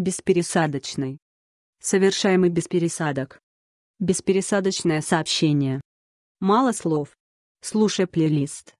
Беспересадочный. Совершаемый без пересадок. Беспересадочное сообщение. Мало слов. Слушай плейлист.